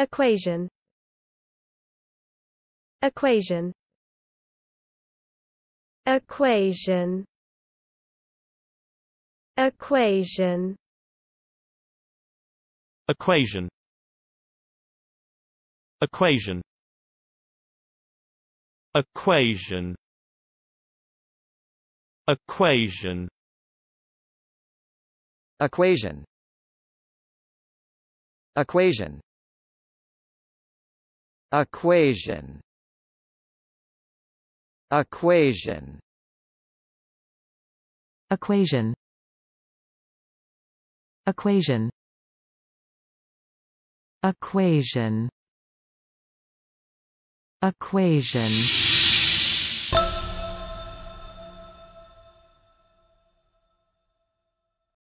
Equation Equation Equation Equation Equation Equation Equation Equation Equation Equation Equation Equation Equation Equation Equation Equation